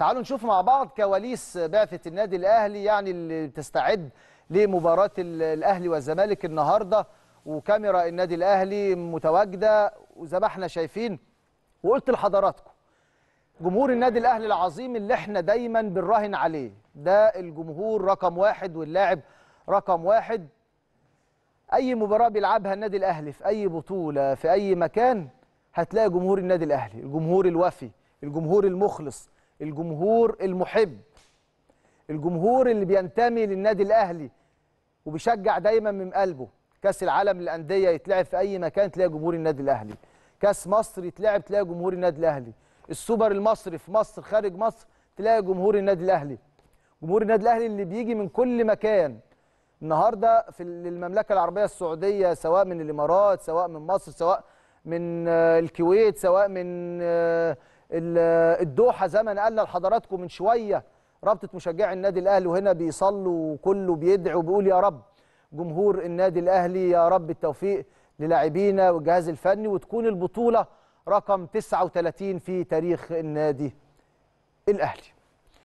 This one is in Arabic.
تعالوا نشوف مع بعض كواليس بعثة النادي الأهلي يعني اللي بتستعد لمباراة الأهلي والزمالك النهاردة وكاميرا النادي الأهلي متواجدة وزي ما احنا شايفين وقلت لحضراتكم جمهور النادي الأهلي العظيم اللي احنا دايما بنراهن عليه ده الجمهور رقم واحد واللاعب رقم واحد أي مباراة بيلعبها النادي الأهلي في أي بطولة في أي مكان هتلاقي جمهور النادي الأهلي الجمهور الوفي الجمهور المخلص الجمهور المحب الجمهور اللي بينتمي للنادي الاهلي وبيشجع دايما من قلبه كاس العالم للانديه يتلعب في اي مكان تلاقي جمهور النادي الاهلي كاس مصر يتلعب تلاقي جمهور النادي الاهلي السوبر المصري في مصر خارج مصر تلاقي جمهور النادي الاهلي جمهور النادي الاهلي اللي بيجي من كل مكان النهارده في المملكه العربيه السعوديه سواء من الامارات سواء من مصر سواء من آه، الكويت سواء من آه، الدوحه زي ما نقلنا لحضراتكم من شويه رابطه مشجعي النادي الاهلي وهنا بيصلوا وكله بيدعي وبيقول يا رب جمهور النادي الاهلي يا رب التوفيق للاعبينا والجهاز الفني وتكون البطوله رقم 39 في تاريخ النادي الاهلي